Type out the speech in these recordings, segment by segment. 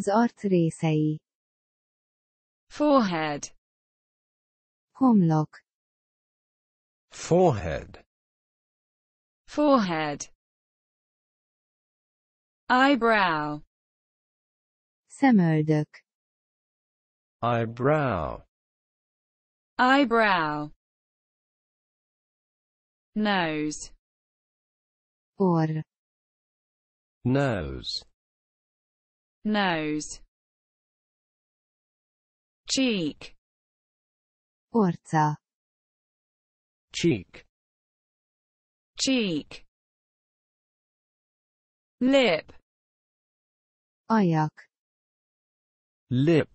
Az arc részei. Forehead. Homlok. Forehead. Forehead. Eyebrow. Szemöldök. Eyebrow. Eyebrow. Nose. Or. Nose nose cheek forța cheek cheek lip ayak lip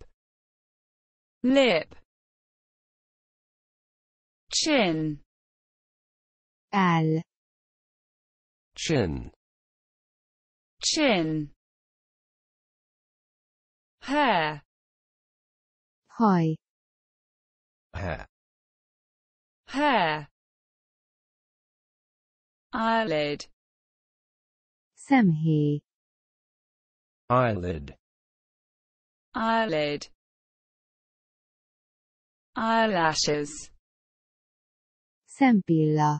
lip chin al chin chin hair high hair hair eyelid Semhi. eyelid eyelid eyelashes Sempila.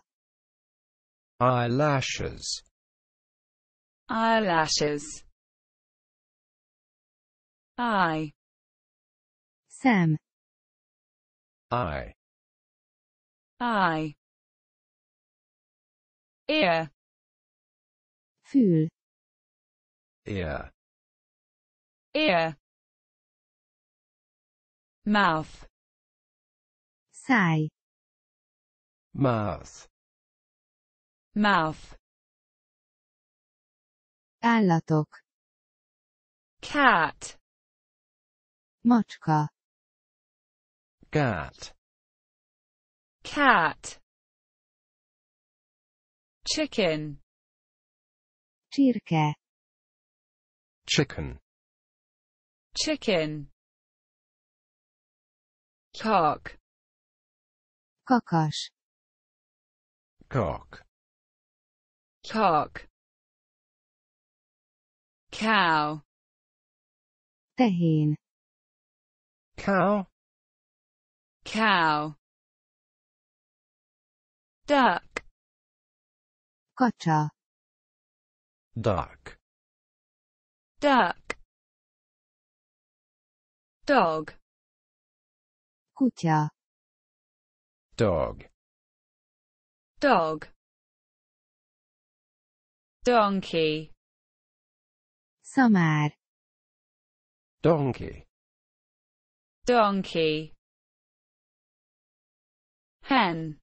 Eyelashes. Eyelashes. I. Sam. I. I. Ear. Fühl. Ear. Ear. Mouth. Say. Mouth. Mouth. Állatok. Cat. Maczka. Cat. Cat. Chicken. Cirche. Chicken. Chicken. Cock. Kakas. Cock. Cock. Cow. Tehin cow cow duck kocza duck duck dog kucia dog dog donkey samar donkey donkey hen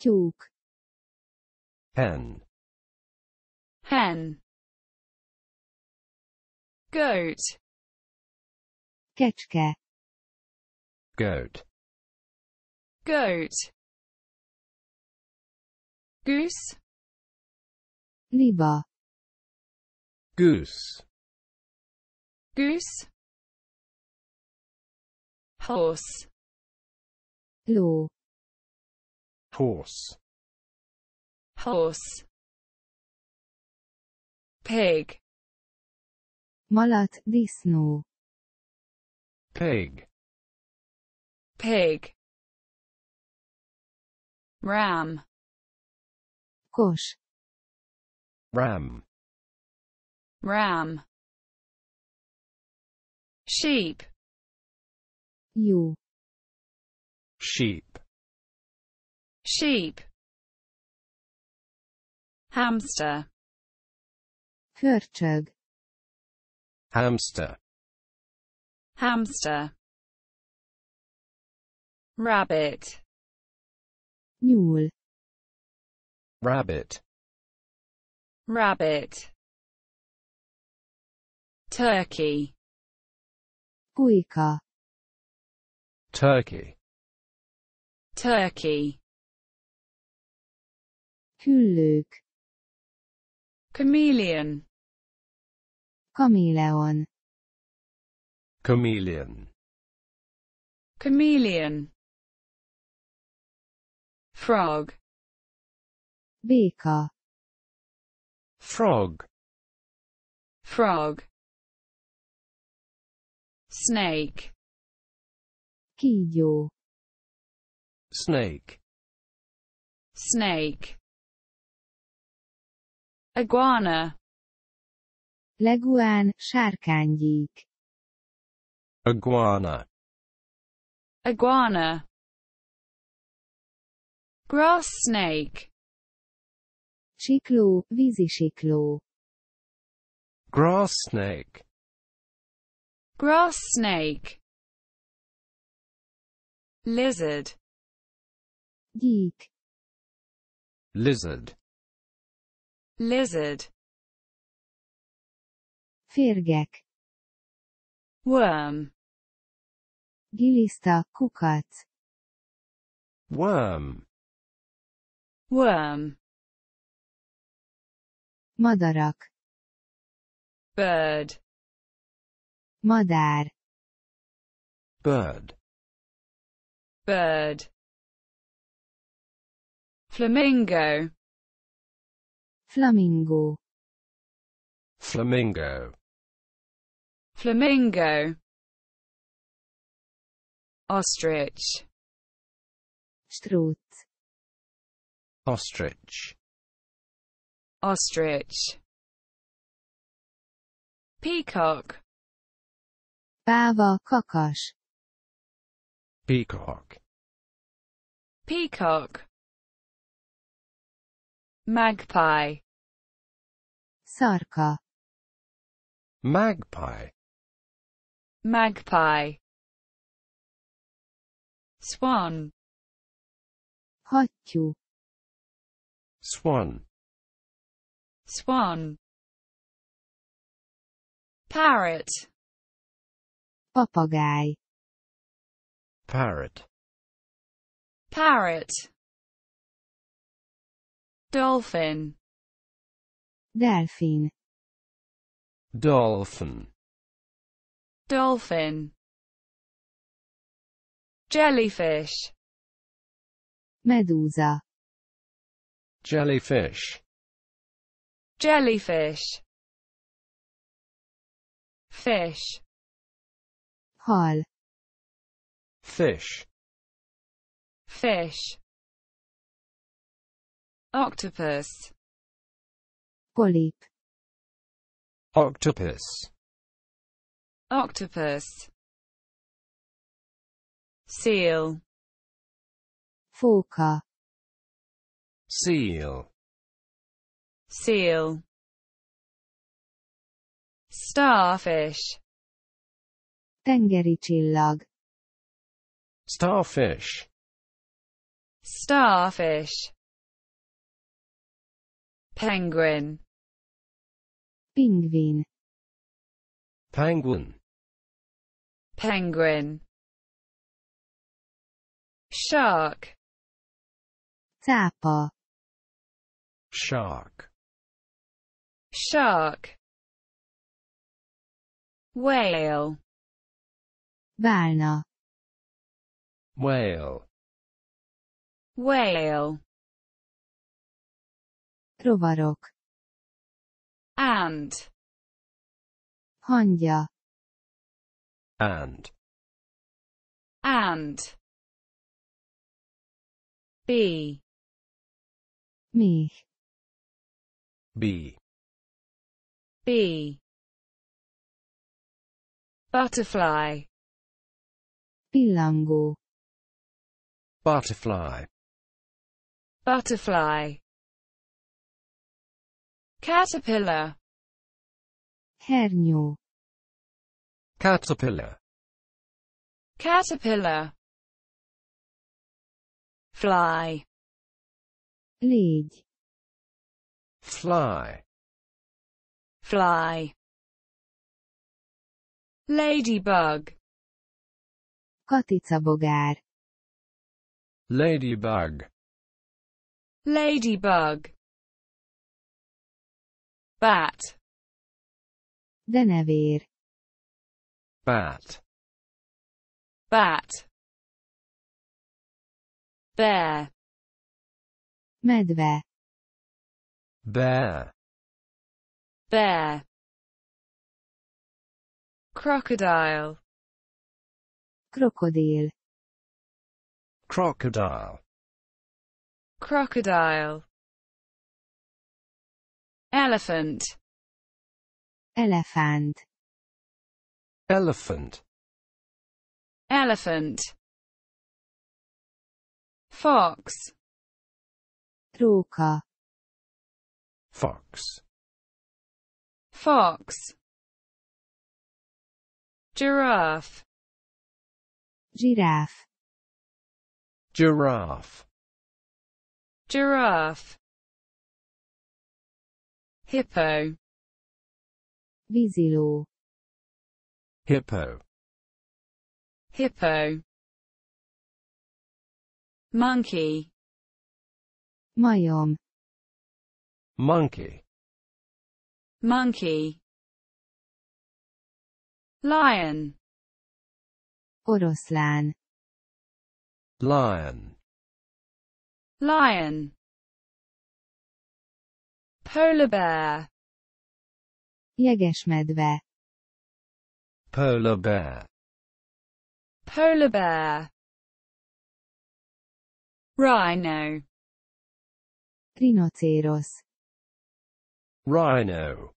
tyúk hen hen goat kecske goat goat goose liba goose goose horse Law. horse horse pig Malat disno. pig pig ram Kosh. ram ram sheep you sheep sheep hamster Körteg. hamster hamster rabbit mule rabbit rabbit turkey Kuika. Turkey Turkey Hüllők Chameleon Chameleon Chameleon Chameleon Frog Béka Frog Frog Snake Kígyó. Snake. Snake. Iguana. Leguán, sárkánygyík. Iguana. Iguana. Grass snake. Sikló, vízisikló. Grass snake. Grass snake lizard geek lizard lizard férgek worm giliszta kukat. worm worm madarak bird madár bird bird flamingo flamingo flamingo flamingo ostrich strut ostrich ostrich peacock páva kakas Peacock. Peacock. Magpie. Sarka. Magpie. Magpie. Swan. Hattyú. Swan. Swan. Parrot. Papagáj parrot parrot dolphin Dolphin. dolphin dolphin jellyfish Medusa. jellyfish jellyfish fish Hall fish fish octopus polip octopus octopus seal Forka. seal seal starfish Tengeri tengericsillag starfish starfish penguin penguin, penguin penguin shark Zappa. shark shark whale Varna Whale. Whale. Rovarok. And. Hangya. And. And. B. me, B. B. Butterfly. Pilangu. Butterfly. Butterfly. Caterpillar. Hernio. Caterpillar. Caterpillar. Fly. Lead. Fly. Fly. Ladybug. Kotica bogár. Ladybug. Ladybug. Bat. Denevér. Bat. Bat. Bear. Medve. Bear. Bear. Crocodile. Crocodile crocodile crocodile elephant elephant elephant elephant fox Ruka. fox fox giraffe giraffe Giraffe Giraffe Hippo Vizilo Hippo Hippo Monkey Majom Monkey Monkey Lion oroslan lion lion polar bear jegesmedve polar bear polar bear rhino rhinocéros rhino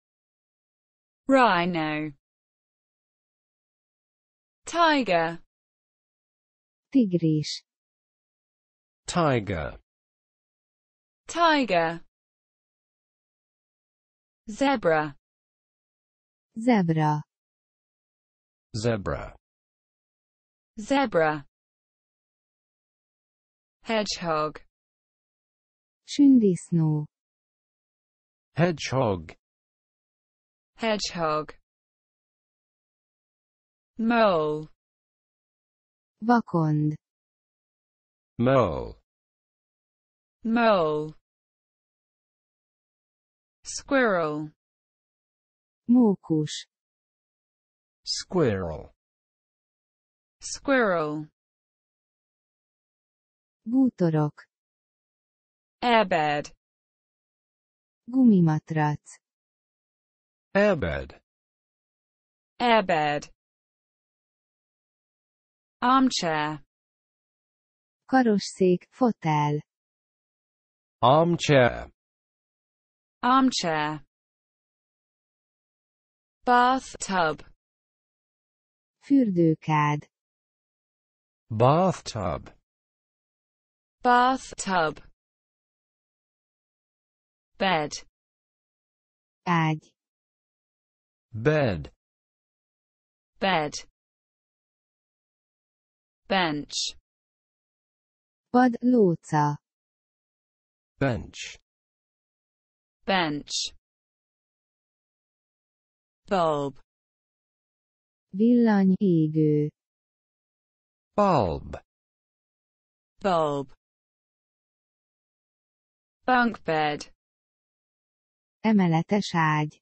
rhino tiger tigris Tiger Tiger Zebra Zebra Zebra Zebra Hedgehog Tjundisno Hedgehog Hedgehog Mole Vakond Mole mole squirrel mókus squirrel squirrel bútorok Airbed. gumimatrac Airbed. Airbed. Armchair. Karosszék, fotel. armchair armchair bathtub fürdőkád bathtub bathtub bed ágy bed bed bench padlóca bench bench bulb villany bulb bulb bunk bed emeletes ágy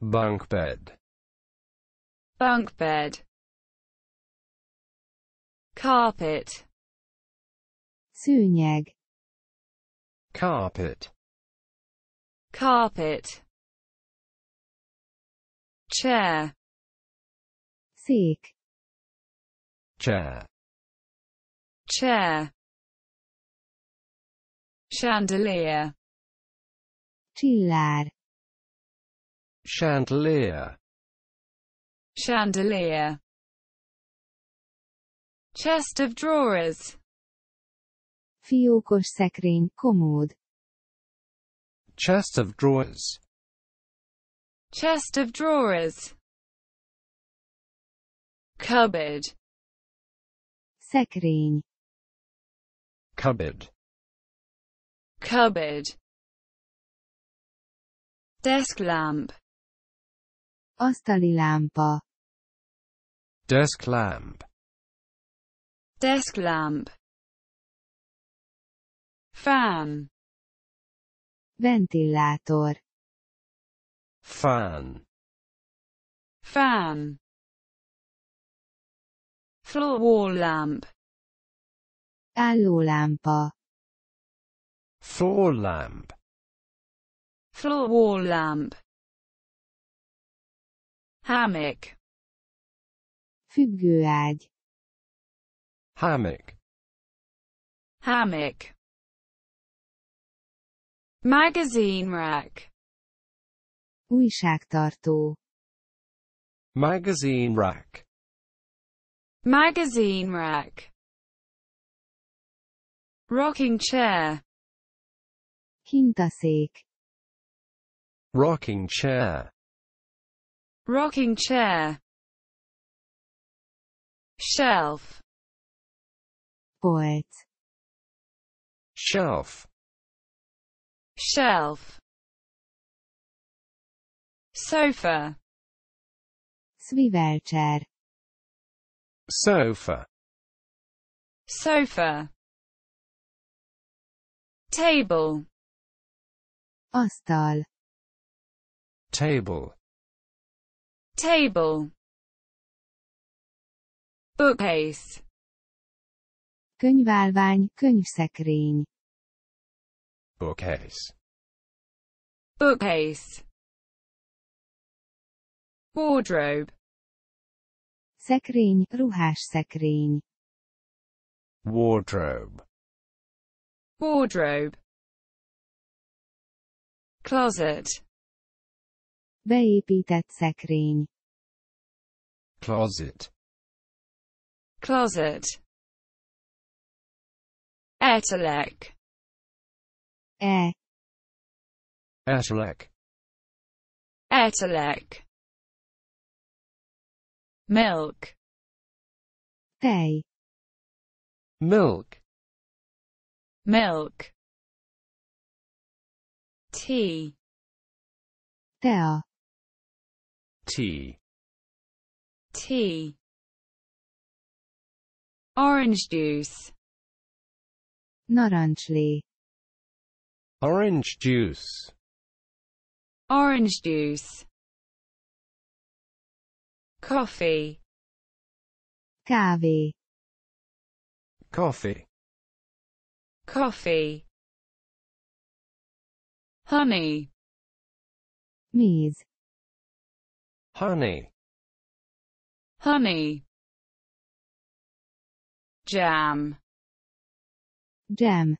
bunk bed bunk bed carpet szőnyeg carpet carpet chair seek chair chair chandelier chillar chandelier chandelier chest of drawers Fiókos szekrény, komód. Chest of drawers. Chest of drawers. Cupboard. Szekrény. Cupboard. Cupboard. Desk lamp. Asztali lámpa. Desk lamp. Desk lamp. Fan, Ventilátor. Fan, fan. Floor wall lamp, álló lámpa. Floor lamp, floor wall lamp. Hammock. Függőágy. Hammock. Hammock. Magazine rack. Újságtartó. Magazine rack. Magazine rack. Rocking chair. Hintaszék. Rocking chair. Rocking chair. Shelf. Polc. Shelf. shelf sofa swivelchair sofa sofa table asztal table table bookcase könyválvány, könyvszekrény bookcase bookcase wardrobe szekrény, ruhás szekrény. wardrobe wardrobe closet beépített szekrény closet closet Etelek E. Etelek. Etelek. Milk. They. Milk. Milk. Tea. There. Tea. Tea. Orange juice. Narançlı. Orange juice. Orange juice. Coffee. Kahve. Coffee. Coffee. Honey. Mead. Honey. Honey. Jam. Jam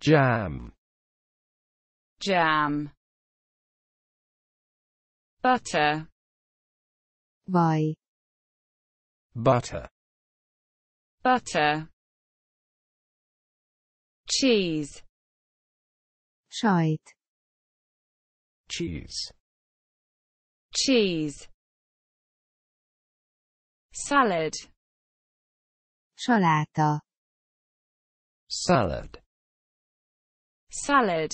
jam jam butter by butter butter cheese Scheit. cheese cheese salad saláta salad salad,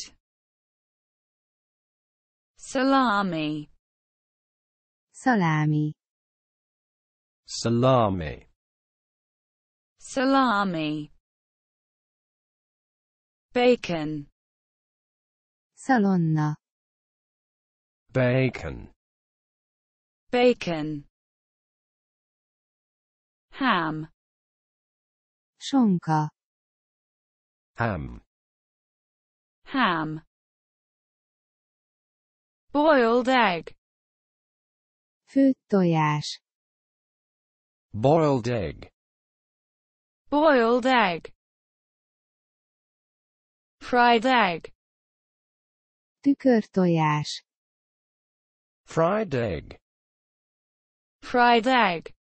salami, salami, salami, salami, bacon, salonna, bacon, bacon, ham, Shonka. ham, ham, boiled egg, főtt tojás, boiled egg, boiled egg, fried egg, tükörtojás, fried egg, fried egg,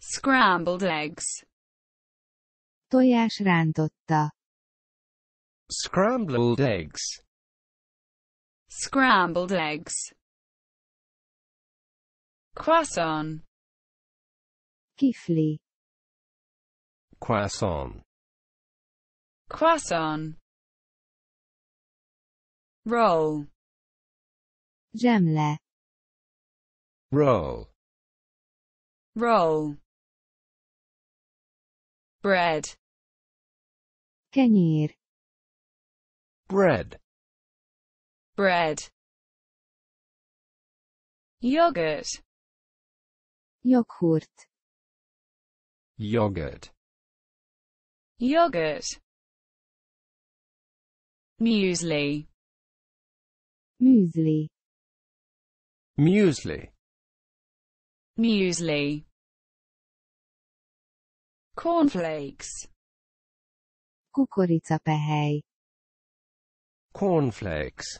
scrambled eggs, tojás rántotta, Scrambled eggs. Scrambled eggs. Croissant. Kifli. Croissant. Croissant. Roll. Gemle. Roll. Roll. Bread. Kenir bread, bread, yogurt, yoghurt, yogurt, yogurt, muesli, muesli, muesli, muesli, cornflakes, Kukorica pehej, cornflakes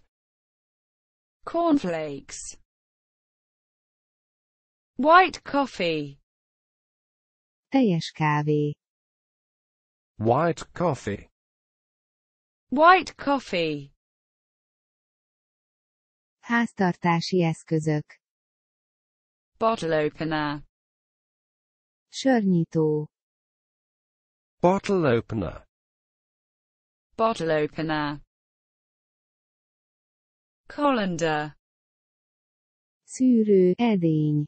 cornflakes white coffee teljes kávé white coffee white coffee háztartási eszközök bottle opener Sörnyító, bottle opener bottle opener Colander Szűrőedény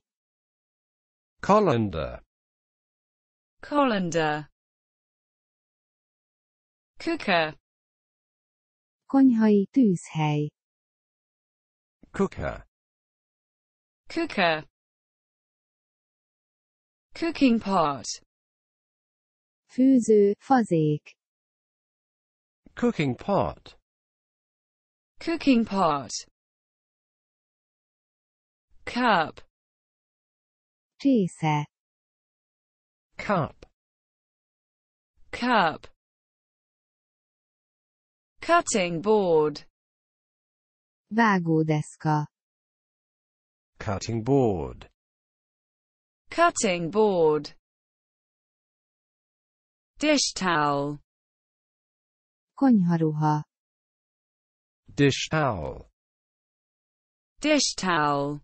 Colander Colander Cooker Konyhai tűzhely Cooker Cooker Cooking pot Fűző, fazék Cooking pot cooking pot cup Cheese. cup cup cutting board vágódeska cutting board cutting board dish towel konyharuha dish towel dish towel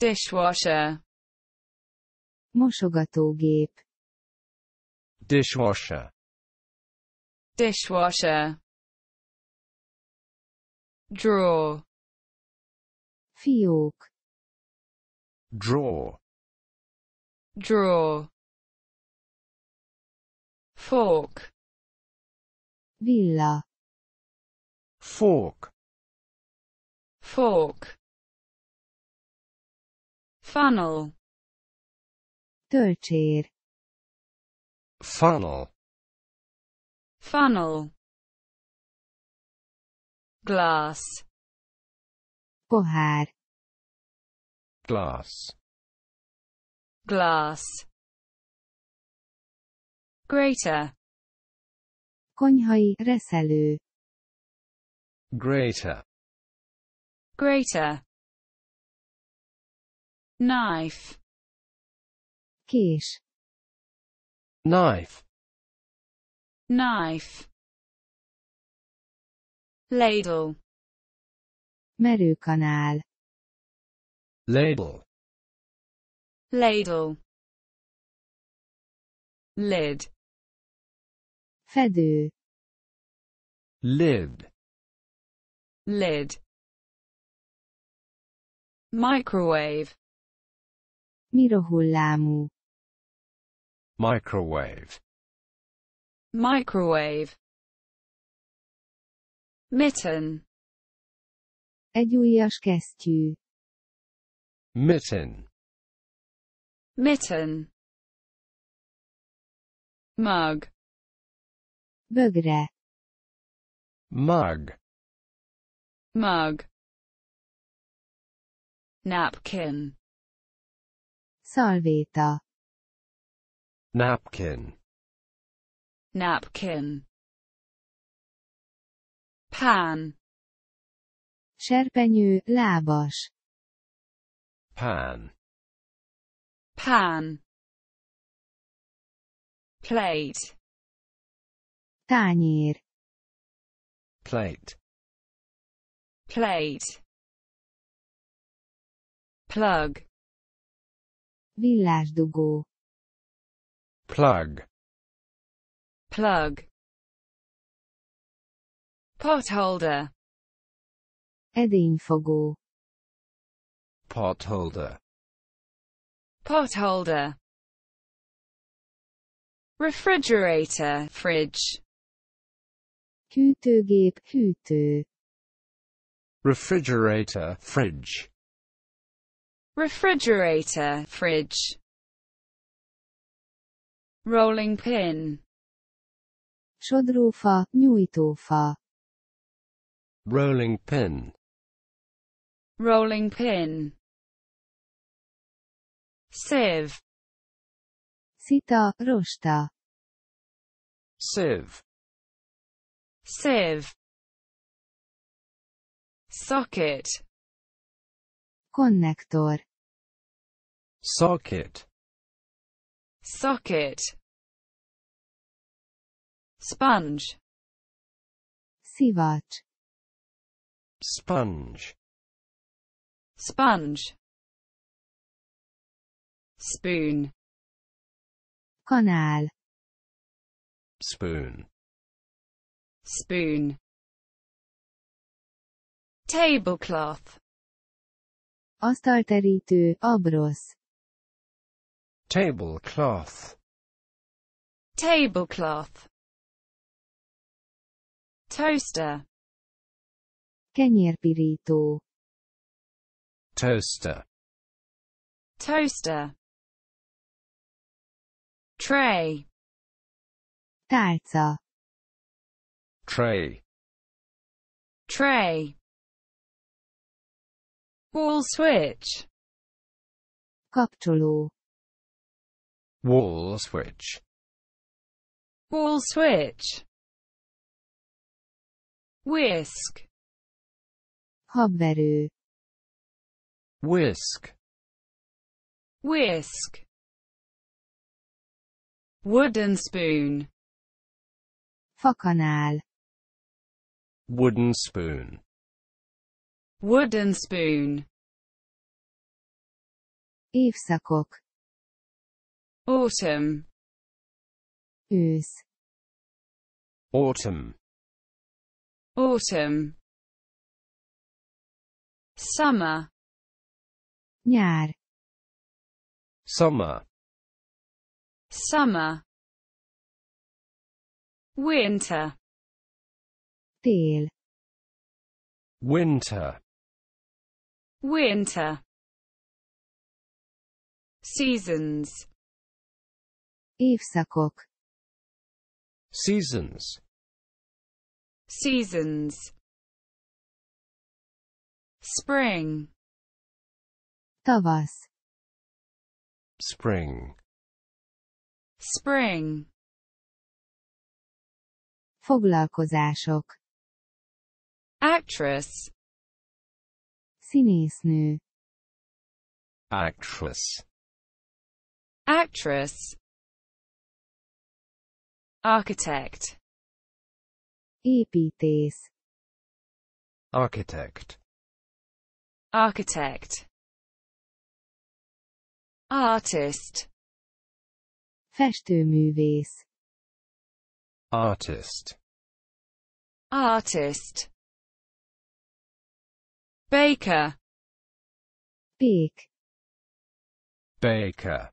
dishwasher mosogatógép dishwasher dishwasher draw fiók draw draw fork villa fork fork funnel törtér funnel funnel glass pohár glass glass Grater. konyhai reszelő greater greater knife keys knife knife ladle merőkanál ladle ladle lid fedő lid lid microwave mirohullámú microwave microwave mitten egy ujjas kesztyű mitten mitten mug bögre mug mug napkin Salveta. napkin napkin pan serpenyő lábas pan pan plate tányér plate plate plug villásdugó plug plug potholder edényfogó potholder potholder refrigerator fridge hűtőgép hűtő refrigerator, fridge, refrigerator, fridge, rolling pin, șodrufa, nyújtófa, rolling pin, rolling pin, sieve, szita, rosta, sieve, sieve, socket Connector. socket socket sponge Sivat. sponge sponge spoon kanál spoon spoon Tablecloth. Asztalterítő, abrosz. Tablecloth. Tablecloth. Toaster. Kenyérpirító. Toaster. Toaster. Tray. Tálca. Tray. Tray wall switch kapcsoló wall switch wall switch whisk habverő whisk whisk wooden spoon fakanál wooden spoon wooden spoon Évszakok autumn ősz autumn autumn summer nyár summer summer winter tél winter winter seasons évszakok seasons seasons spring tavasz spring spring foglalkozások actress Színésznő. Actress. Actress. Architect. Építész. Architect. Architect. Artist. Festőművész. Artist. Artist. Baker Beak. Baker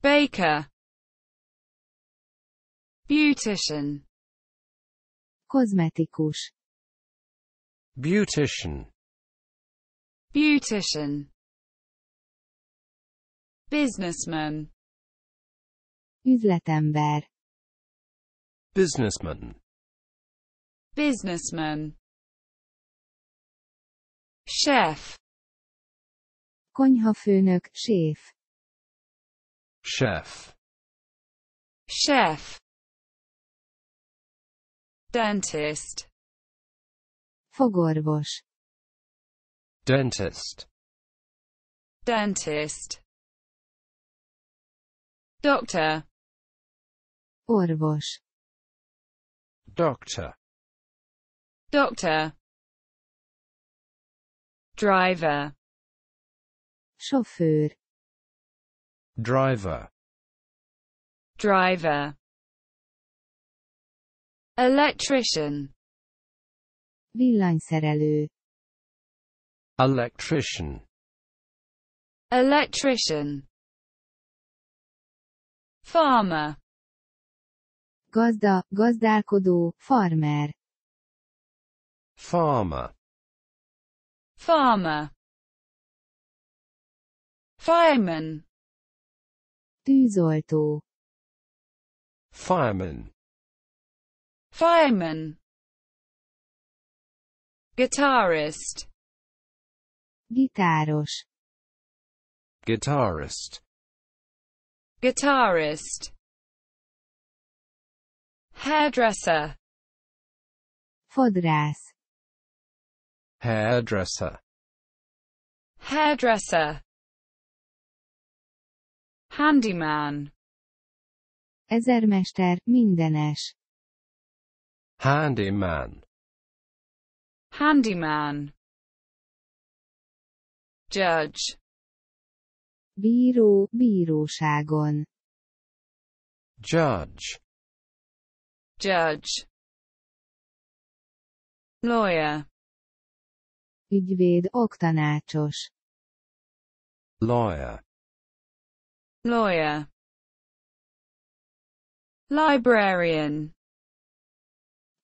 Baker Beautician Kozmetikus Beautician Beautician Businessman Üzletember Businessman Businessman Chef. Konyhafőnök, séf. Chef. Chef. Dentist. Fogorvos. Dentist. Dentist. Doctor. Orvos. Doctor. Doctor. driver chauffeur driver driver electrician villanyszerelő electrician electrician farmer gazda, gazdálkodó, farmer farmer farmer, fireman, tűzoltó, fireman, fireman, guitarist, gitáros, guitarist, guitarist, hairdresser, fodrász, hairdresser hairdresser handyman ezermester mindenes handyman handyman judge bíró bíróságon judge judge lawyer Ügyvéd, oktanácsos. Lawyer. Lawyer. Librarian.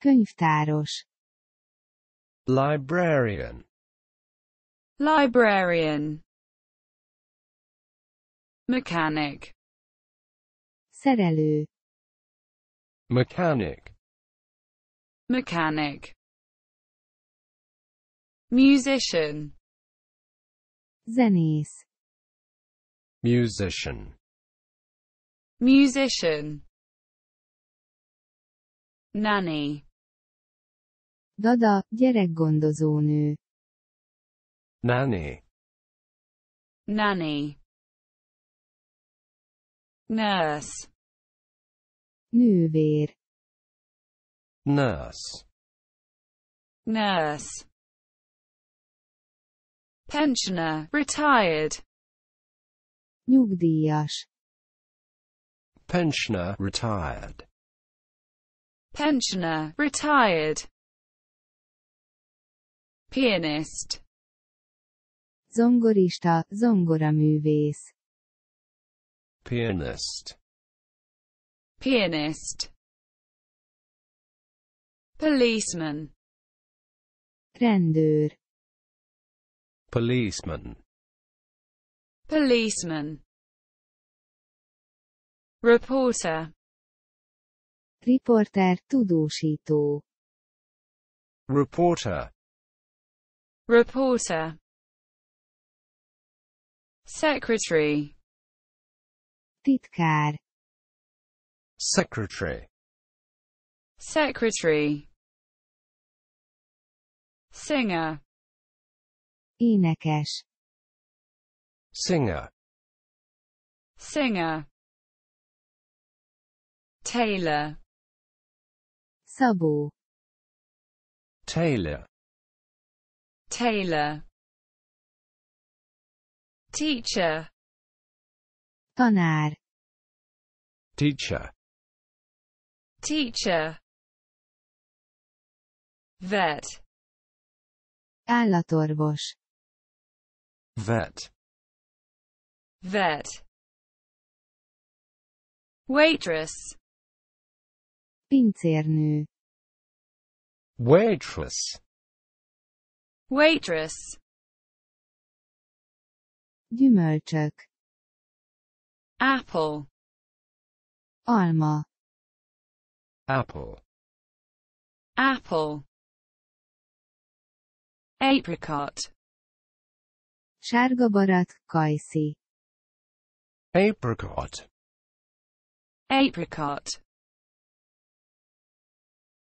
Könyvtáros. Librarian. Librarian. Mechanic. Szerelő. Mechanic. Mechanic musician, zenész, musician, musician, nanny, dada, gyerekgondozónő, nanny, nanny, nurse, nővér, nurse, nurse pensioner, retired. Nyugdíjas. Pensioner, retired. Pensioner, retired. Pianist. Zongorista, zongoraművész. Pianist. Pianist. Policeman. Rendőr. policeman policeman reporter Reporter tudósító. Reporter. Reporter. Secretary. Titkár. Secretary. Secretary. Singer. Énekes. Singer. Singer. Taylor. Szabó. Taylor. Taylor. Teacher. Tanár. Teacher. Teacher. Vet. Állatorvos. vet, vet, waitress, pincérnő, waitress, waitress, gyümölcsök, apple, alma, apple, apple, apricot, Sárga barat, kajszi. Apricot. Apricot.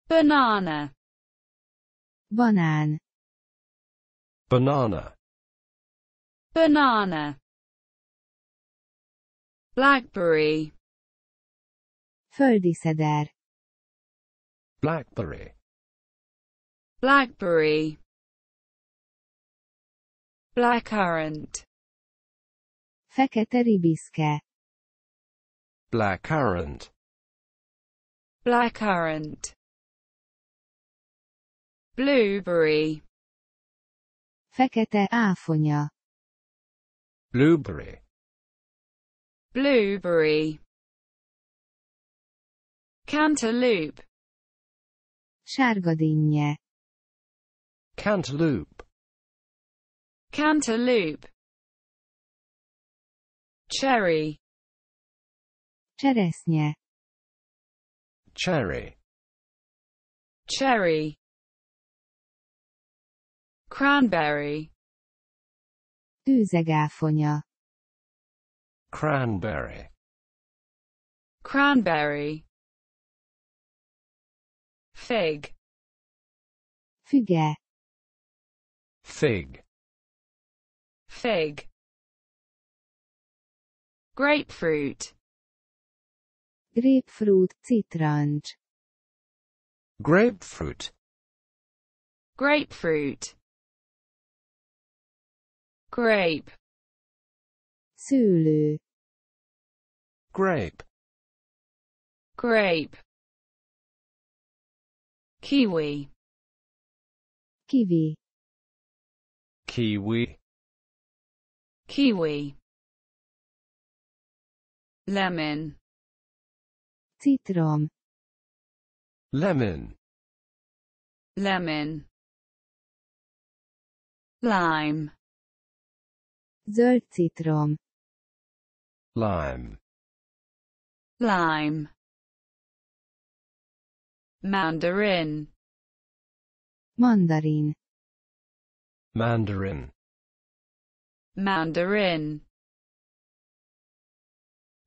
Banana. Banán. Banana. Banana. Blackberry. Földi szeder. Blackberry. Blackberry blackcurrant, fekete ribiske. blackcurrant, blackcurrant, blueberry, fekete áfonya, blueberry, blueberry, cantaloupe, sárgadínje, cantaloupe, cantaloupe cherry czereśnie cherry cherry cranberry tűzegáfonya cranberry cranberry fig füge fig fig grapefruit grapefruit Citrange. grapefruit grapefruit grape Sulu. grape grape kiwi kiwi kiwi kiwi, lemon, citron, lemon, lemon, lime, zöld citrom, lime, lime, mandarin, mandarin, mandarin Mandarin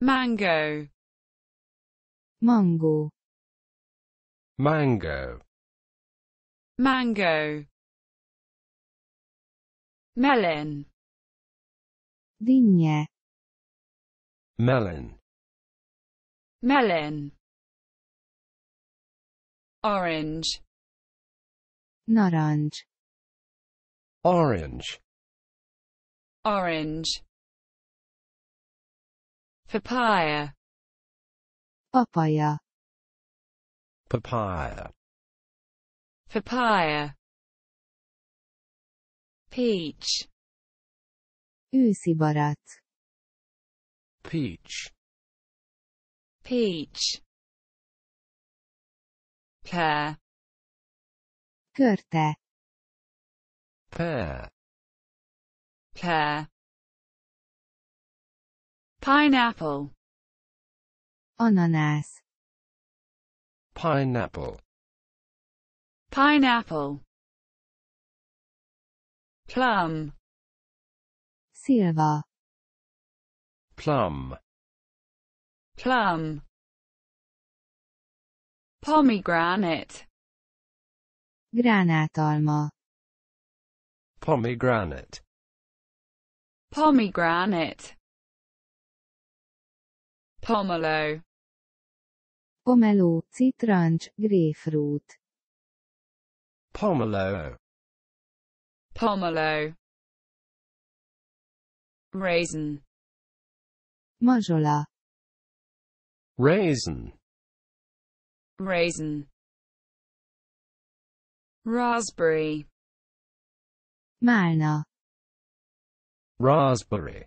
Mango Mango Mango Mango Melon vigne Melon Melon Orange Naranj Orange orange papaya papaya papaya papaya peach őszibarát peach peach pear körte pear pear pineapple ananas pineapple pineapple plum silver plum plum pomegranate gránátalma pomegranate pomegranate, pomelo, pomelo, citroncs, grapefruit, pomelo, pomelo, raisin, mazsola, raisin, raisin, raspberry, málna, raspberry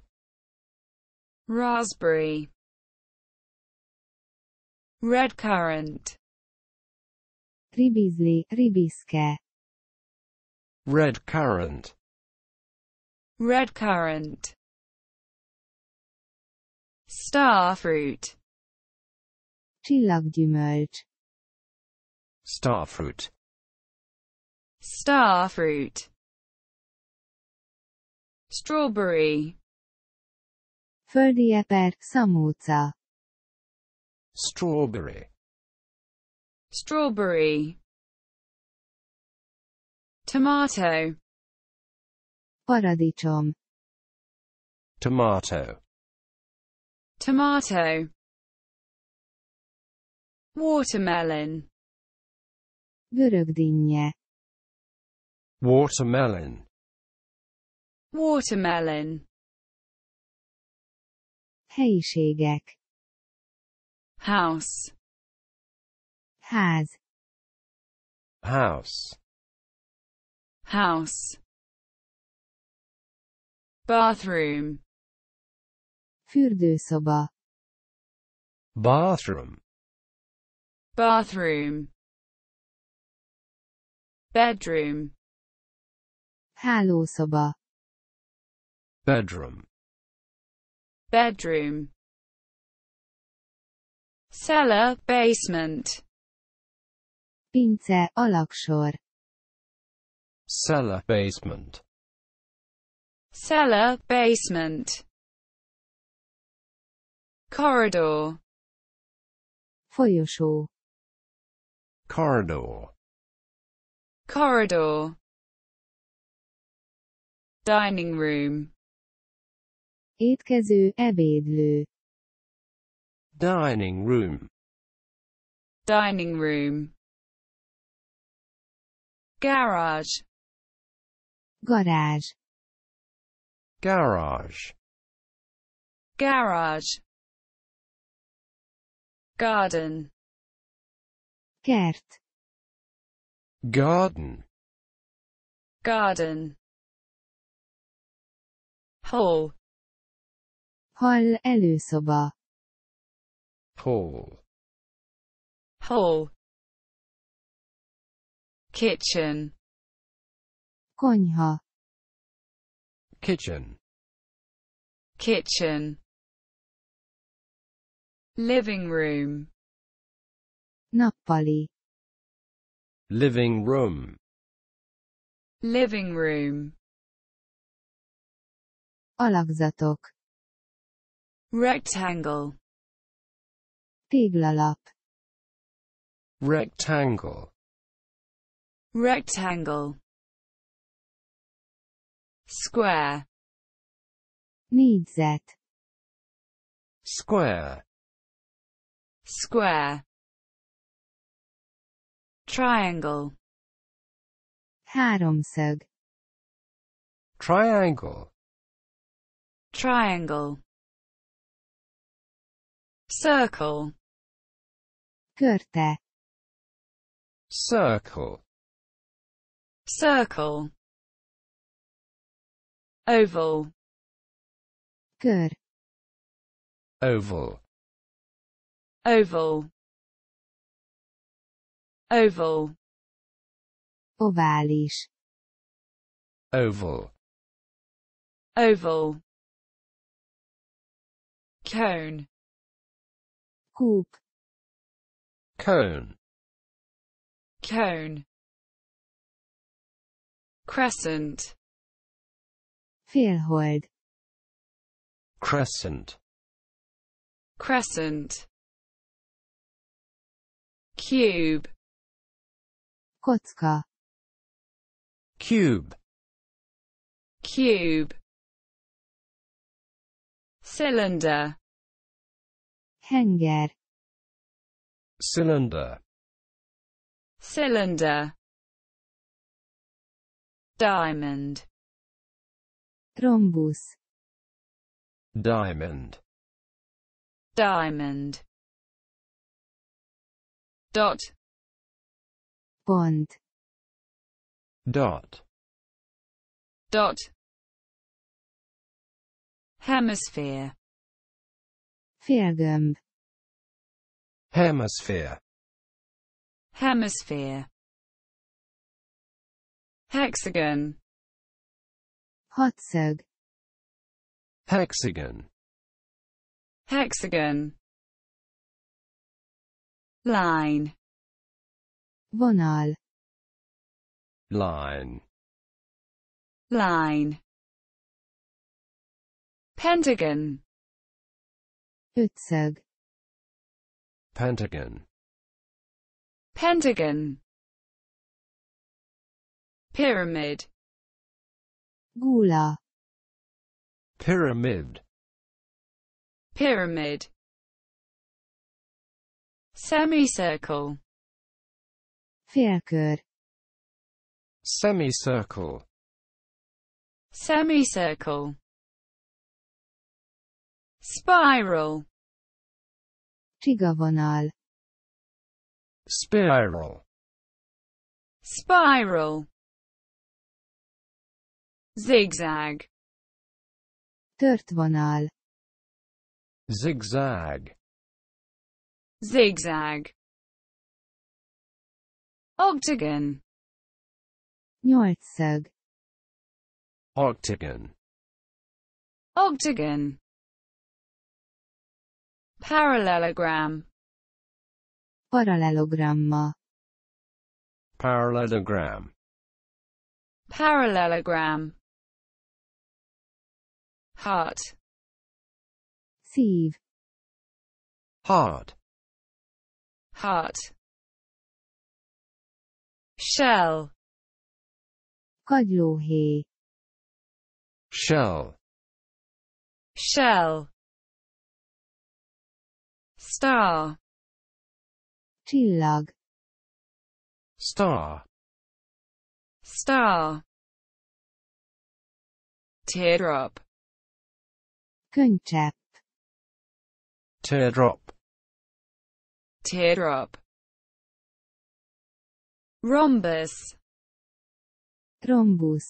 raspberry red currant ribizli ribiske, red currant red currant starfruit csillaggyümölcs starfruit starfruit strawberry földi eper, samóca strawberry strawberry tomato paradicsom tomato tomato watermelon görögdinnye watermelon watermelon helyiségek house ház house house bathroom fürdőszoba bathroom bathroom bedroom hálószoba bedroom bedroom cellar basement pince alaksor cellar basement cellar basement corridor folyosó corridor corridor dining room Étkező, ebédlő. Dining room. Dining room. Garage. Garage. Garage. Garage. Garden. Kert. Garden. Garden. Hall. Hall előszoba. Hall. Hall. Kitchen. Konyha. Kitchen. Kitchen. Living room. Nappali. Living room. Living room. Alakzatok. rectangle téglalap rectangle rectangle square négyzet square square triangle háromszög triangle triangle circle cărte circle circle oval căr oval oval oval ovális oval oval cone Hoop. Cone. Cone. Crescent. Fehlhold. Crescent. Crescent. Cube. Kocka. Cube. Cube. Cylinder. Henger. Cylinder. Cylinder. Diamond. Rhombus. Diamond. Diamond. Dot. Bond. Dot. Dot. Hemisphere. Hemisphere. Hemisphere. Hexagon. Hotzög. Hexagon. Hexagon. Line. Vonal. Line. Line. Pentagon. Ötszög. Pentagon. Pentagon. Pyramid. Gula. Pyramid. Pyramid. Semicircle. Félkör. Semicircle. Semicircle. spiral csigavonal spiral spiral zigzag tört vonal zigzag zigzag octagon nyolcszög octagon octagon Parallelogram. Parallelogramma. Parallelogram. Parallelogram. Heart. Sieve. Heart. Heart. Shell. Kagylóhé. Shell. Shell star tillag star star teardrop kunskap teardrop teardrop rhombus rhombus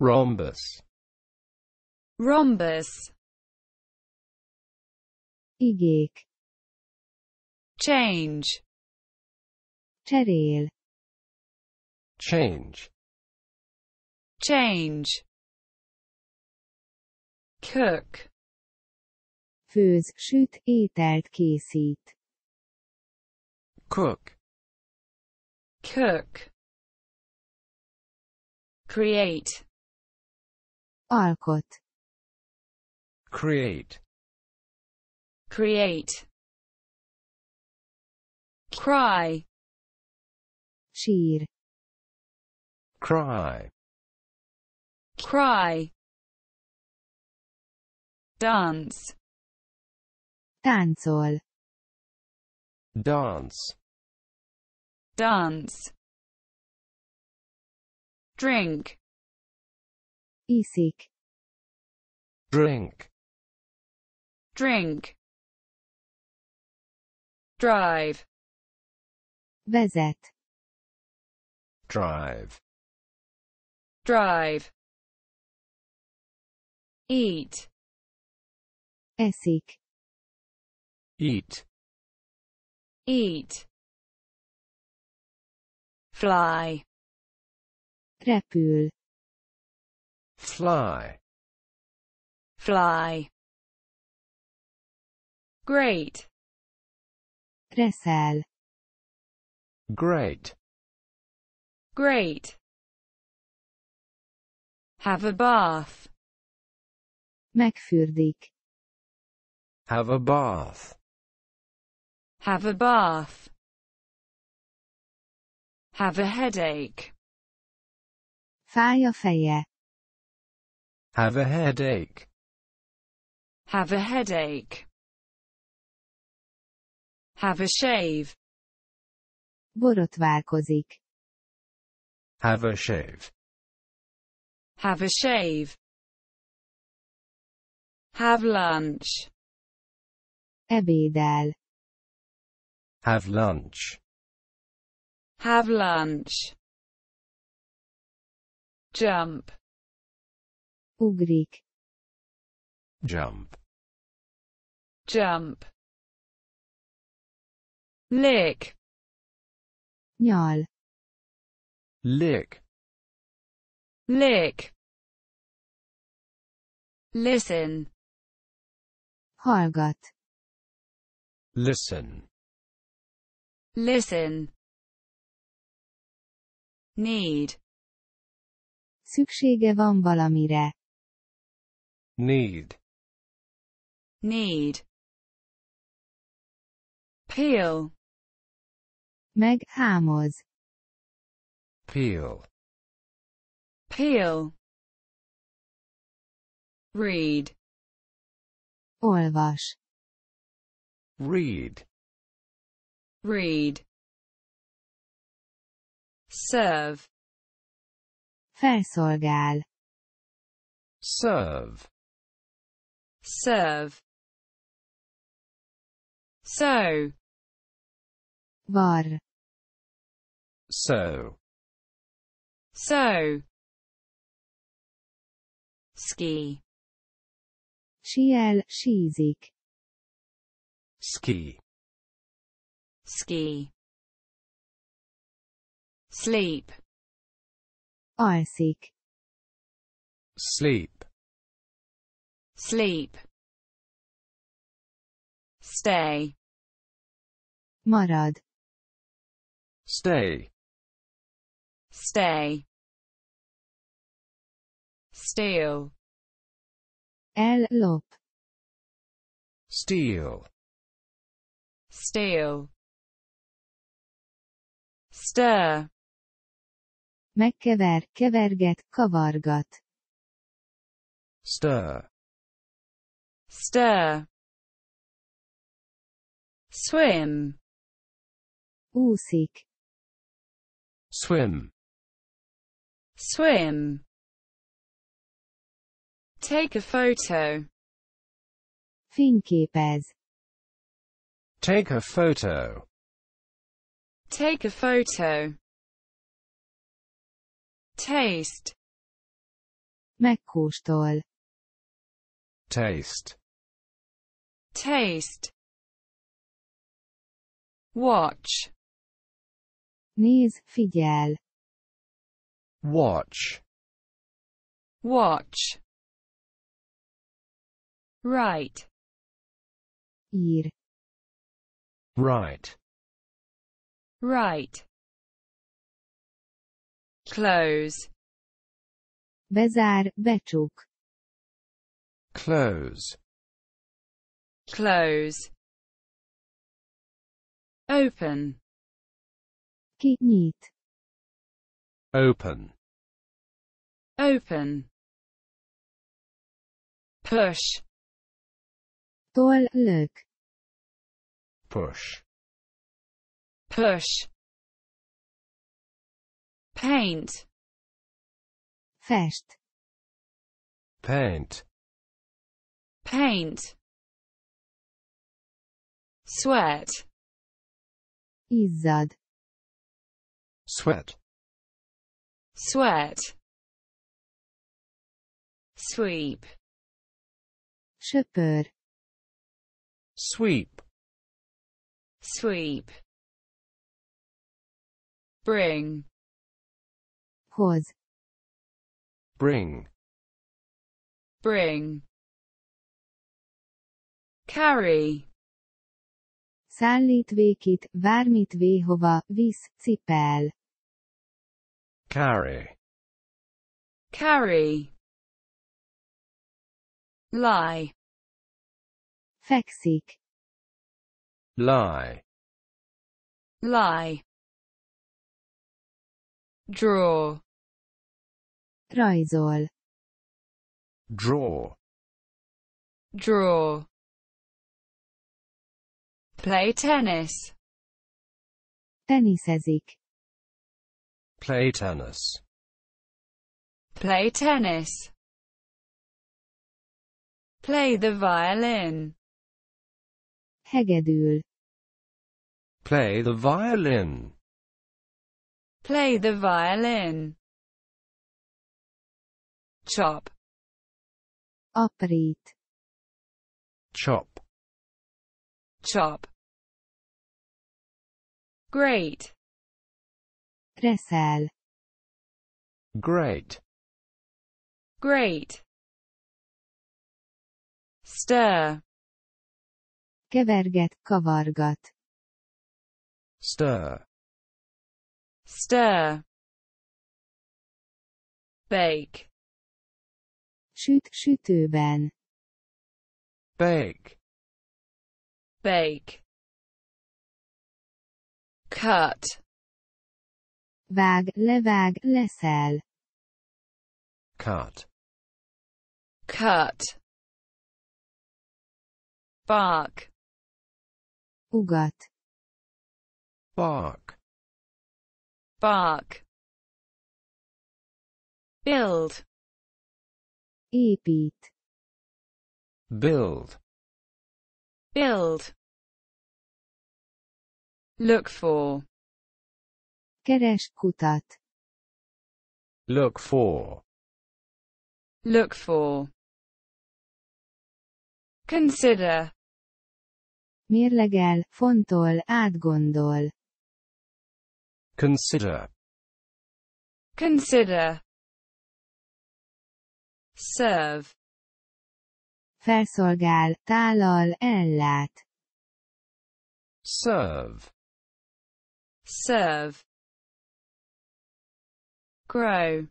rhombus rhombus Igék. Change. Cserél. Change. Change. Cook. Főz, süt, ételt készít. Cook. Cook. Create. Alkot. Create create cry cheer cry cry dance táncol dance dance drink iszik drink drink drive vezet drive drive eat eszik eat eat fly repül fly fly great Reszel. Great. Great. Have a bath. Megfürdik. Have a bath. Have a bath. Have a headache. Fáj a feje. Have a headache. Have a headache. Have a shave. Borotválkozik. Have a shave. Have a shave. Have lunch. Ebédel. Have lunch. Have lunch. Jump. Ugrik. Jump. Jump lick nyal lick lick listen hallgat listen listen need szüksége van valamire need need peel Meghámoz. Peel. Peel. Read. Olvas. Read. Read. Serve. Felszolgál. Serve. Serve. So. Var. So. So. Ski. Síel, sízik. Ski. Ski. Sleep. Alszik. Sleep. Sleep. Stay. Marad. Stay stay steal Ellop. steal steal stir megkever, keverget, kavargat. Stir. Stir. Swim. Úszik. Swim swim, take a photo, fényképez, take a photo, take a photo, taste, megkóstol, taste, taste, watch, néz, figyel, watch watch right ir right right close bezár becsuk close close open kinyit open open push look. push push paint fest paint paint sweat izzad sweat sweat sweep szyper sweep sweep bring pause bring bring carry Szállít vékit, vármit véhova, visz, cipel carry, carry, lie, feksik, lie, lie, draw, rajzol, draw, draw, play tennis, teniszezik, Play tennis. Play tennis. Play the violin. Hegedül. Play the violin. Play the violin. Chop. Aprít. Chop. Chop. Great. Reszel. Great. Great. Stir. Keverget, kavargat. Stir. Stir. Bake. Süt, sütőben. Bake. Bake. Cut. vág, levág, leszel. Cut. Cut. Bark. Ugat. Bark. Bark. Build. Épít. Build. Build. Look for. Keres, kutat. Look for. Look for. Consider. Mérlegel, fontol, átgondol. Consider. Consider. Serve. Felszolgál, tálal, ellát. Serve. Serve grow.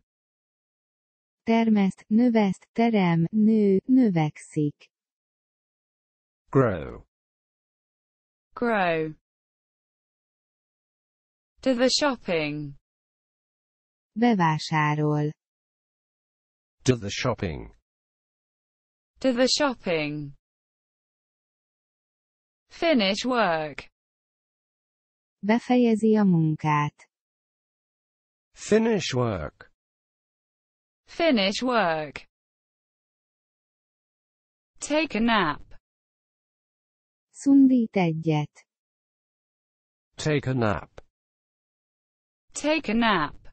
Termeszt, növeszt, terem, nő, növekszik. Grow. Grow. Do the shopping. Bevásárol. Do the shopping. Do the shopping. Finish work. Befejezi a munkát. Finish work. Finish work. Take a nap. Szundít egyet. Take a nap. Take a nap.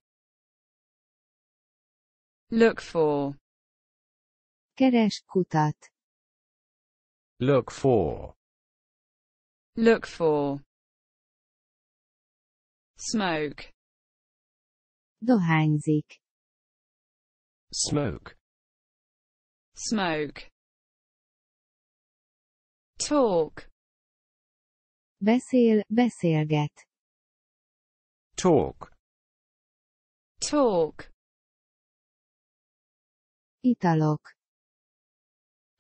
Look for. Keres kutat. Look for. Look for. Smoke. Dohányzik. Smoke. Smoke. Talk. Beszél, beszélget. Talk. Talk. Italok.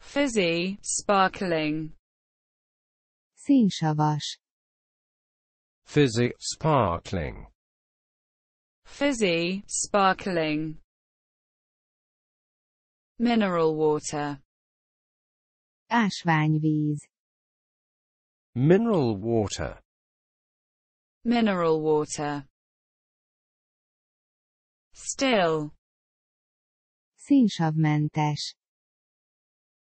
Fizzy, sparkling. Színsavas. Fizzy, sparkling fizzy, sparkling mineral water ásványvíz mineral water mineral water still színsavmentes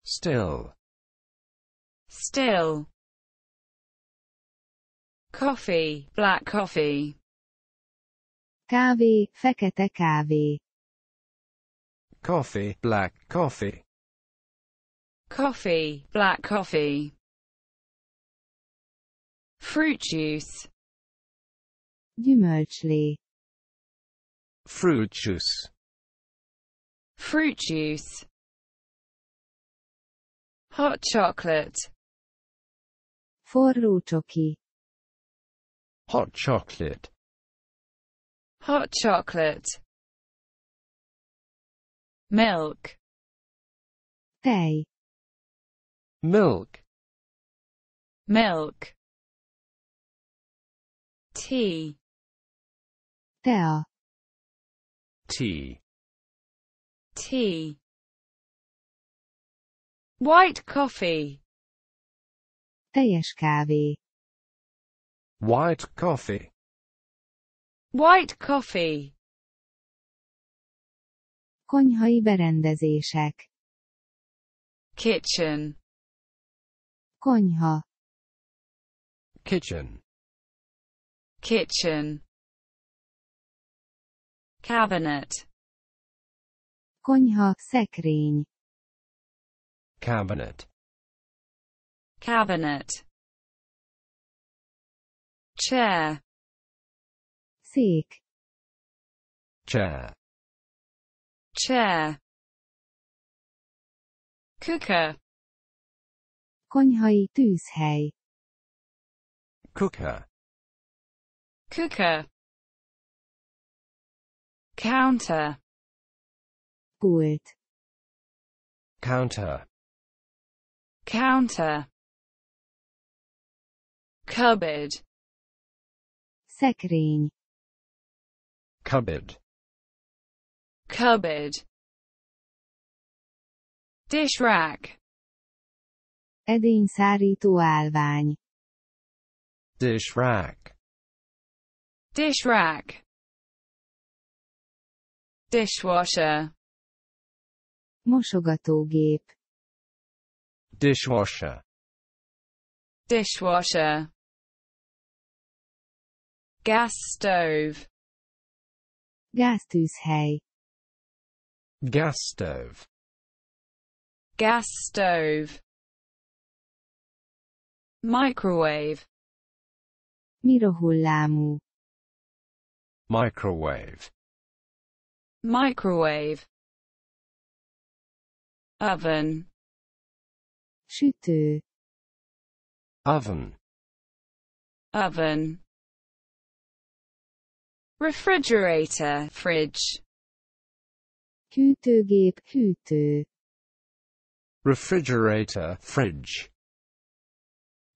still still coffee black coffee Kávé, fekete kávé. Coffee, black coffee. Coffee, black coffee. Fruit juice. Gyümölcslé. Fruit juice. Fruit juice. Hot chocolate. Forró csoki. Hot chocolate hot chocolate, milk, day, milk, milk, tea, there, tea, tea, white coffee, teljes kávé, white coffee, White coffee. Konyhai berendezések. Kitchen. Konyha. Kitchen. Kitchen. Cabinet. Konyha, szekrény. Cabinet. Cabinet. Chair. Seek. Chair. Chair. Cooker. Konyhai tűzhely. Cooker. Cooker. Counter. Pult. Counter. Counter. Cupboard. Szekrény cupboard cupboard dish rack edényszárító állvány dish rack dish rack dishwasher mosogatógép dishwasher dishwasher gas stove gáztűzhely gas stove gas stove microwave mirohullámú microwave microwave oven sütő oven oven refrigerator, fridge. Hűtőgép, hűtő. Refrigerator, fridge.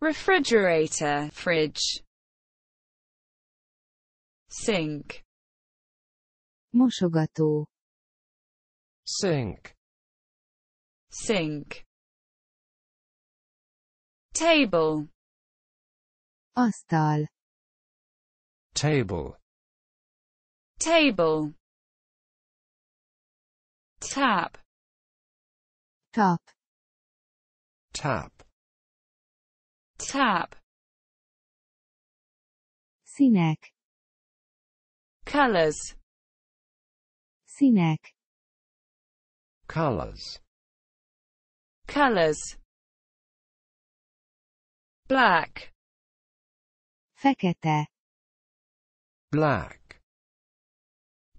Refrigerator, fridge. Sink. Mosogató. Sink. Sink. Table. Asztal. Table table tap Cup. tap tap sinek colors sinek colors colors black fekete black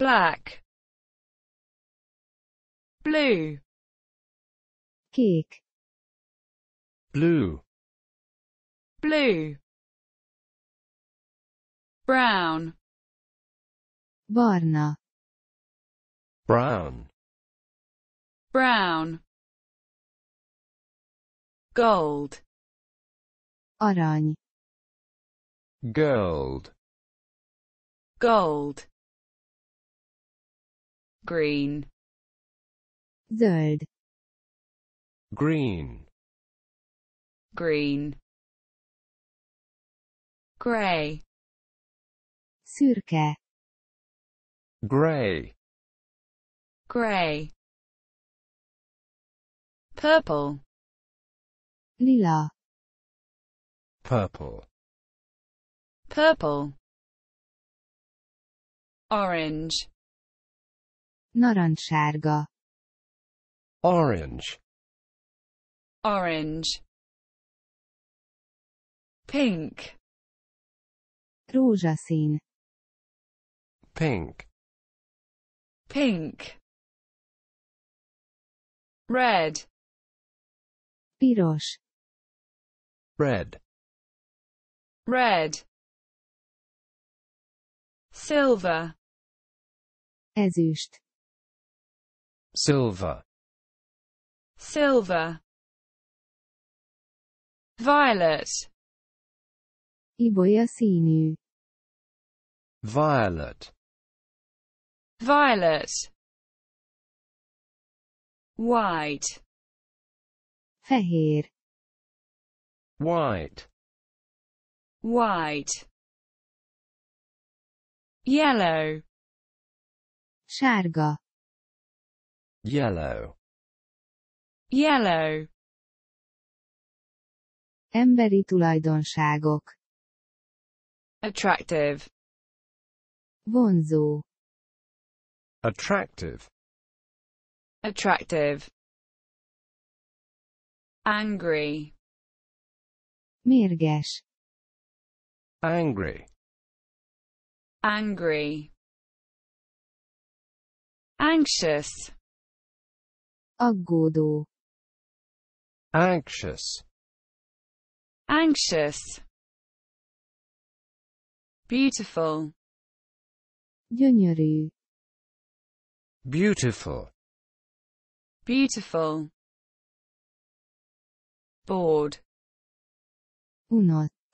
black blue cake blue blue brown Barna. Brown. Brown. Gold. Arany. Gold. Gold green zard green green gray sürke. gray gray purple lila purple purple orange Narancssárga. Orange. Orange. Pink. Rózsaszín. Pink. Pink. Red. Piros. Red. Red. Silver. Ezüst silver silver violet Iboiacini violet violet white Fehir. white white yellow sárga yellow yellow Emberi tulajdonságok attractive vonzó attractive attractive angry mérges angry angry anxious aggódó anxious anxious beautiful gyönyörű beautiful beautiful bored unott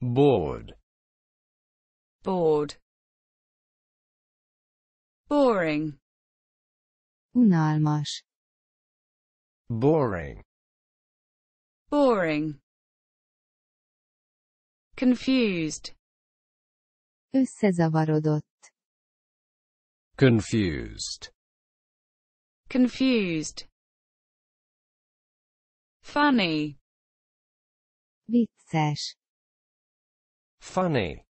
bored bored boring Unalmas. Boring. Boring. Confused. Összezavarodott. Confused. Confused. Funny. Vicces. Funny.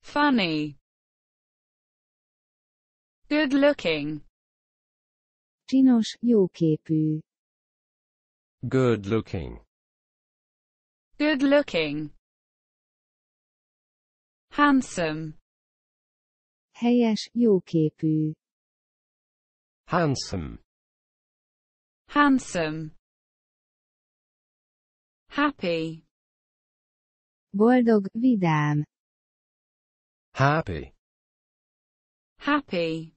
Funny. Good looking. Csinos, jóképű. Good looking. Good looking. Handsome. Helyes, jóképű. Handsome. Handsome. Happy. Boldog, vidám. Happy. Happy.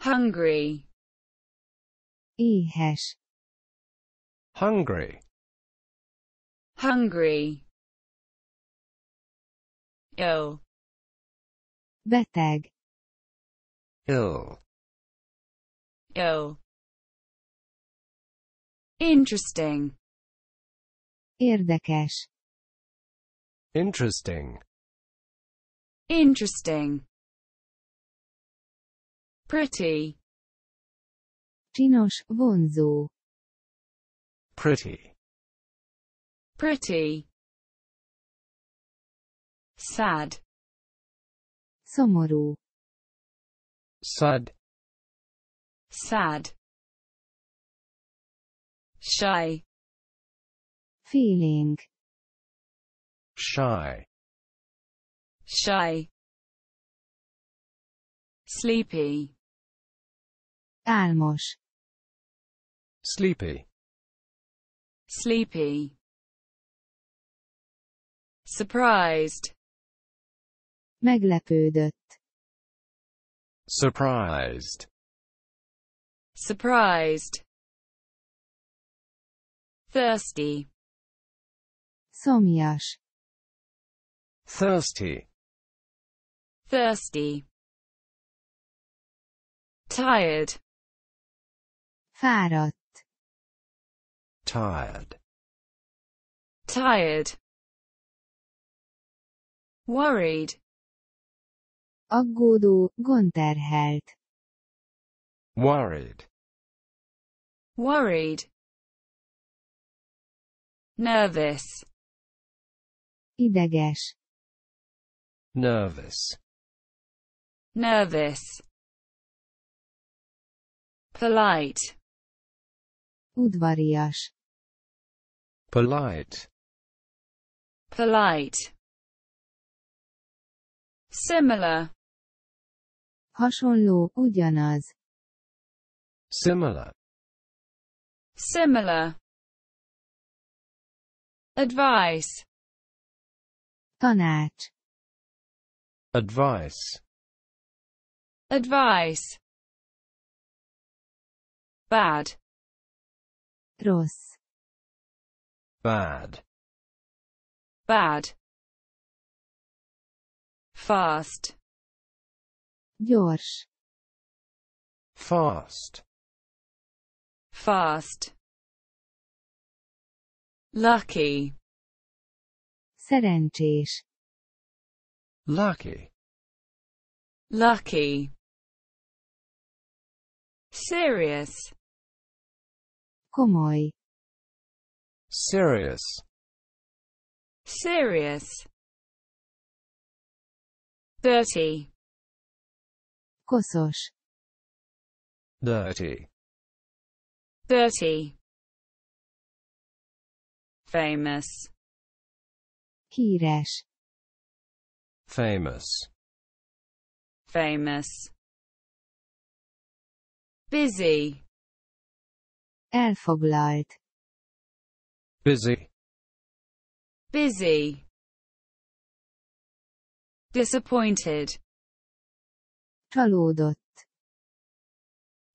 Hungry. Éhes. Hungry. Hungry. Ill. Beteg. Ill. Ill. Interesting. Érdekes. Interesting. Interesting. Pretty. Csinos, vonzó. Pretty. Pretty. Sad. Szomorú. Sad. Sad. Shy. Feeling. Shy. Shy. Sleepy. Álmos. Sleepy. Sleepy. Surprised. Meglepődött. Surprised. Surprised. Thirsty. Szomjas. Thirsty. Thirsty. Tired. Fáradt. Tired. Tired. Worried. Aggódó, gonterhelt. Worried. Worried. Nervous. Ideges. Nervous. Nervous. Polite. Udvariaș. Polite. Polite. Similar. Hasonló, ugyanaz. Similar. Similar. Advice. Tanács. Advice. Advice. Bad. Ros. Bad. Bad. Fast. Gyors. Fast. Fast. Lucky. Szerencsés. Lucky. Lucky. Serious komoly. Serious. Serious. Dirty. Koszos. Dirty. Dirty. Famous. Híres. Famous. Famous. Busy. Elfoglalt. Busy. Busy. Disappointed. Csalódott.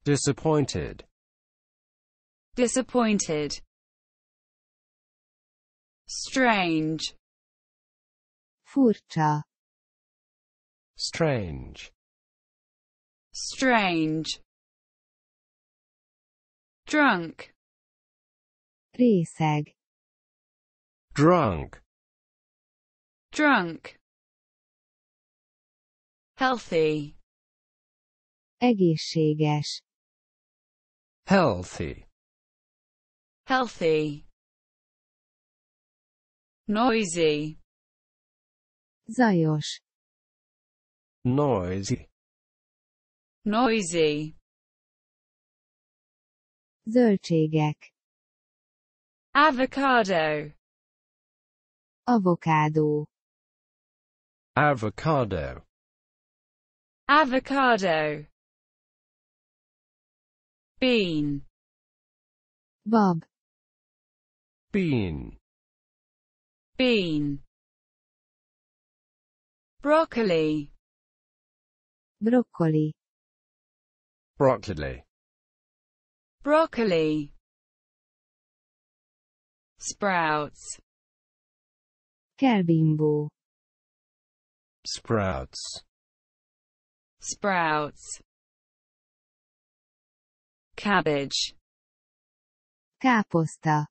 Disappointed. Disappointed. Strange. Furcsa. Strange. Strange drunk részeg drunk drunk healthy egészséges healthy healthy noisy zajos noisy noisy Zöldségek. Avocado. Avocado. Avocado. Avocado. Bean. Bob. Bean. Bean. Broccoli. Broccoli. Broccoli broccoli, sprouts, Kerbimbu. Sprouts. Sprouts. Cabbage. Kaposta.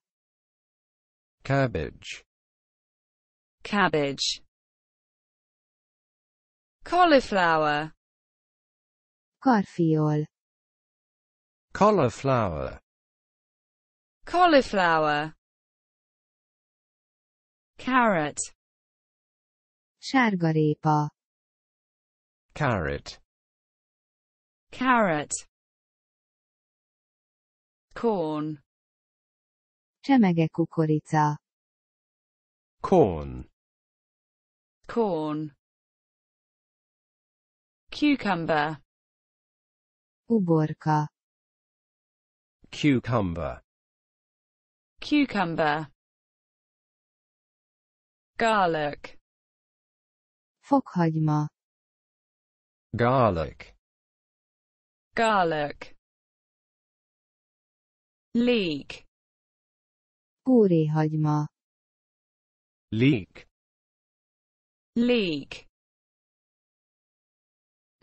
Cabbage. Cabbage. Cauliflower. Corfiol cauliflower cauliflower carrot sárgarépa carrot carrot corn csemege kukorica corn corn cucumber uborka cucumber cucumber garlic fokhagyma garlic garlic leek kúréhagyma leek leek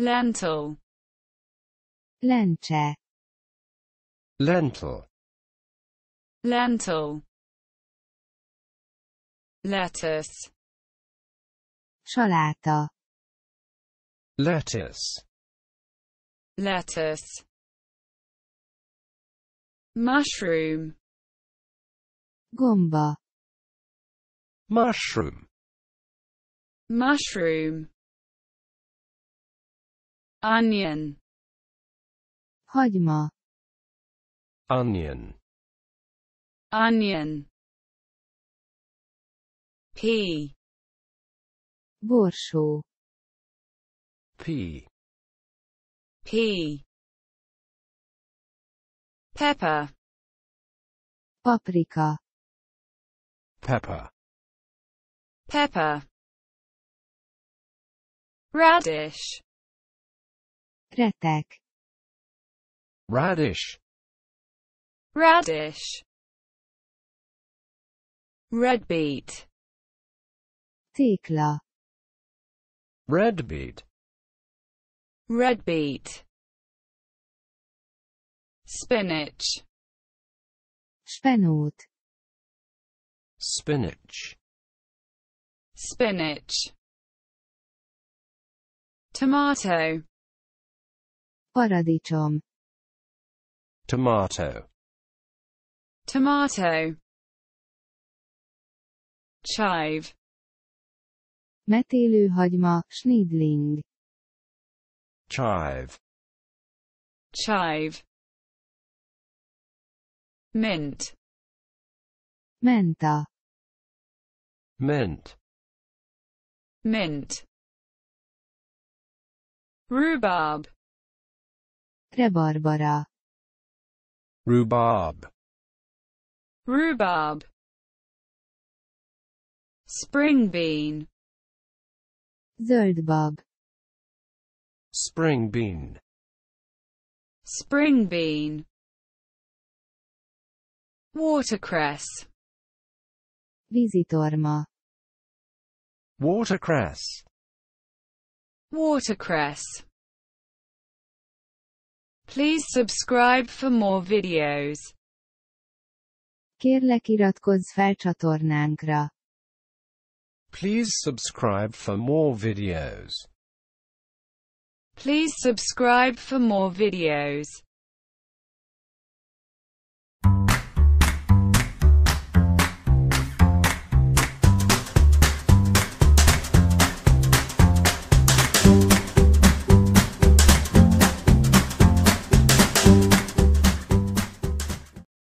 lentil lencse lentil lentil lettuce saláta lettuce lettuce mushroom gomba mushroom mushroom onion hagyma onion onion Pea. borsó Pea. Pea. pepper paprika pepper pepper radish retek radish radish red beet Tekla. Red beet. Red beet. Spinach. Spenot. Spinach. Spinach. Tomato. Paradicom. Tomato tomato, chive, metélőhagyma, schnidling, chive, chive, mint, menta, mint, mint, rhubarb, rebarbara, rhubarb, rhubarb, spring bean, zöldbab, spring bean, spring bean, watercress, vizitorma, watercress, watercress. Please subscribe for more videos. Kérlek iratkozz fel csatornánkra. Please subscribe for more videos. Please subscribe for more videos.